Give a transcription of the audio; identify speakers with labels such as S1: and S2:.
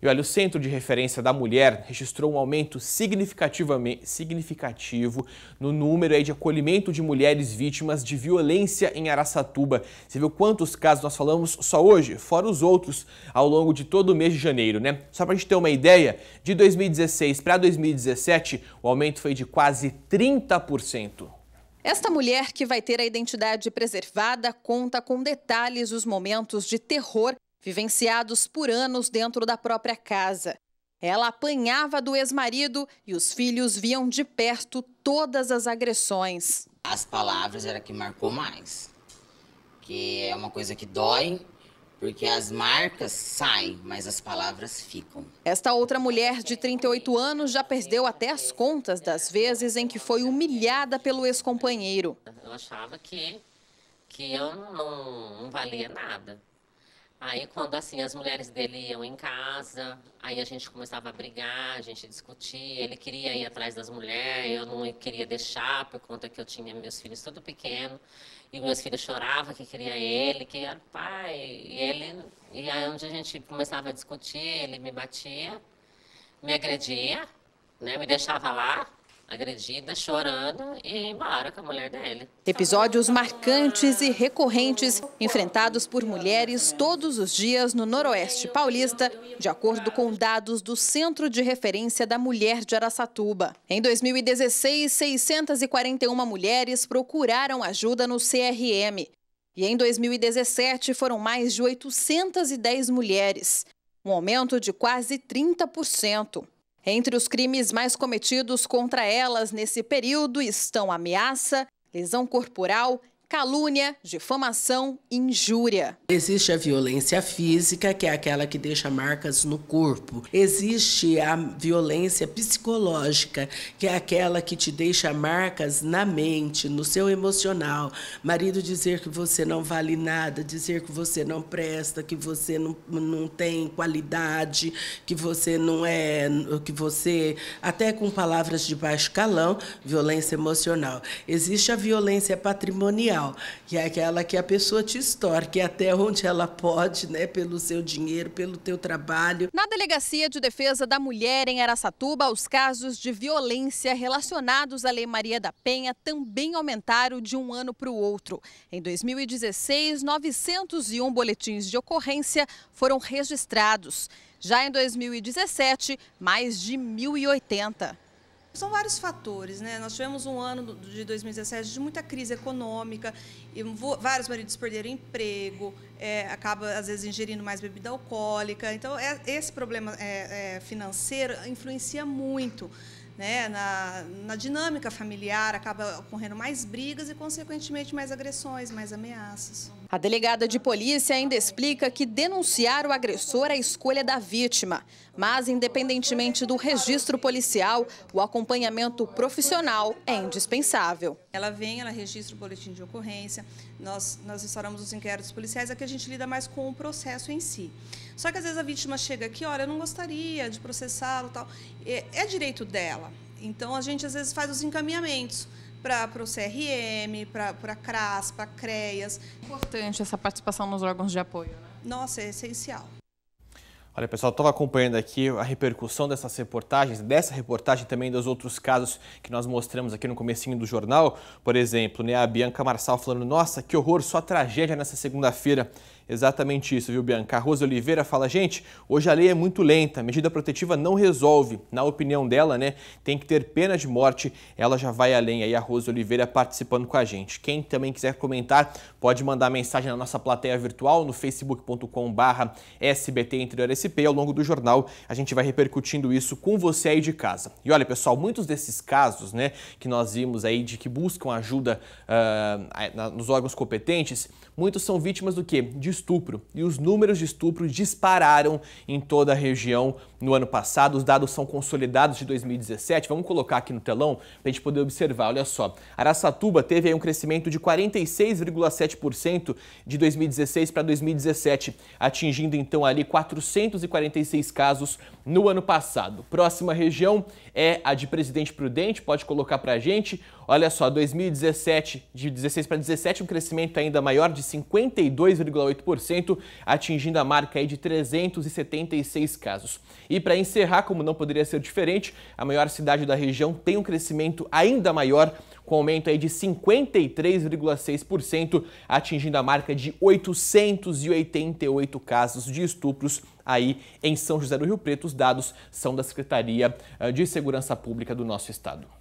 S1: E olha, o Centro de Referência da Mulher registrou um aumento significativo no número de acolhimento de mulheres vítimas de violência em Araçatuba. Você viu quantos casos nós falamos só hoje, fora os outros ao longo de todo o mês de janeiro, né? Só para a gente ter uma ideia, de 2016 para 2017, o aumento foi de quase 30%.
S2: Esta mulher, que vai ter a identidade preservada, conta com detalhes os momentos de terror vivenciados por anos dentro da própria casa. Ela apanhava do ex-marido e os filhos viam de perto todas as agressões.
S3: As palavras era que marcou mais, que é uma coisa que dói, porque as marcas saem, mas as palavras ficam.
S2: Esta outra mulher de 38 anos já perdeu até as contas das vezes em que foi humilhada pelo ex-companheiro.
S3: Eu achava que, que eu não, não valia nada. Aí quando assim as mulheres dele iam em casa, aí a gente começava a brigar, a gente discutia, ele queria ir atrás das mulheres, eu não queria deixar por conta que eu tinha meus filhos todo pequeno, e meus filhos choravam que queria ele, que era pai, e ele e aí onde a gente começava a discutir, ele me batia, me agredia, né, me deixava lá, agredida, chorando e embora com a mulher dele.
S2: Episódios marcantes e recorrentes enfrentados por mulheres todos os dias no Noroeste Paulista, de acordo com dados do Centro de Referência da Mulher de Araçatuba. Em 2016, 641 mulheres procuraram ajuda no CRM. E em 2017 foram mais de 810 mulheres, um aumento de quase 30%. Entre os crimes mais cometidos contra elas nesse período estão ameaça, lesão corporal, calúnia, difamação, injúria. Existe a violência física, que é aquela que deixa marcas no corpo. Existe a violência psicológica, que é aquela que te deixa marcas na mente, no seu emocional. Marido dizer que você não vale nada, dizer que você não presta, que você não, não tem qualidade, que você não é, que você até com palavras de baixo calão, violência emocional. Existe a violência patrimonial real, que é aquela que a pessoa te extorque, é até onde ela pode, né, pelo seu dinheiro, pelo teu trabalho. Na Delegacia de Defesa da Mulher em Araçatuba, os casos de violência relacionados à Lei Maria da Penha também aumentaram de um ano para o outro. Em 2016, 901 boletins de ocorrência foram registrados. Já em 2017, mais de 1.080.
S3: São vários fatores, né? Nós tivemos um ano de 2017 de muita crise econômica, e vários maridos perderam emprego, é, acaba às vezes ingerindo mais bebida alcoólica. Então, é, esse problema é, é financeiro influencia muito né, na, na dinâmica familiar, acaba ocorrendo mais brigas e, consequentemente, mais agressões, mais ameaças.
S2: A delegada de polícia ainda explica que denunciar o agressor é a escolha da vítima. Mas, independentemente do registro policial, o acompanhamento profissional é indispensável.
S3: Ela vem, ela registra o boletim de ocorrência, nós, nós instauramos os inquéritos policiais, aqui é a gente lida mais com o processo em si. Só que às vezes a vítima chega aqui, olha, eu não gostaria de processá-lo tal. É, é direito dela. Então a gente às vezes faz os encaminhamentos para o CRM, para a CRAS, para CREAS. Importante essa participação nos órgãos de apoio, né? Nossa, é essencial.
S1: Olha, pessoal, estava acompanhando aqui a repercussão dessas reportagens, dessa reportagem também dos outros casos que nós mostramos aqui no comecinho do jornal. Por exemplo, né, a Bianca Marçal falando, nossa, que horror, só tragédia nessa segunda-feira. Exatamente isso, viu, Bianca? Rosa Oliveira fala, gente, hoje a lei é muito lenta, medida protetiva não resolve. Na opinião dela, né, tem que ter pena de morte, ela já vai além. Aí a Rosa Oliveira participando com a gente. Quem também quiser comentar, pode mandar mensagem na nossa plateia virtual no facebook.com barra SBT Interior SP. Ao longo do jornal, a gente vai repercutindo isso com você aí de casa. E olha, pessoal, muitos desses casos, né, que nós vimos aí de que buscam ajuda uh, nos órgãos competentes, muitos são vítimas do quê? De estupro. E os números de estupro dispararam em toda a região no ano passado. Os dados são consolidados de 2017. Vamos colocar aqui no telão para a gente poder observar. Olha só, Araçatuba teve um crescimento de 46,7% de 2016 para 2017, atingindo então ali 446 casos no ano passado. Próxima região é a de Presidente Prudente, pode colocar para a gente. Olha só, 2017, de 16 para 17, um crescimento ainda maior de 52,8%, atingindo a marca aí de 376 casos. E para encerrar, como não poderia ser diferente, a maior cidade da região tem um crescimento ainda maior, com aumento aí de 53,6%, atingindo a marca de 888 casos de estupros aí em São José do Rio Preto. Os dados são da Secretaria eh, de Segurança Pública do nosso estado.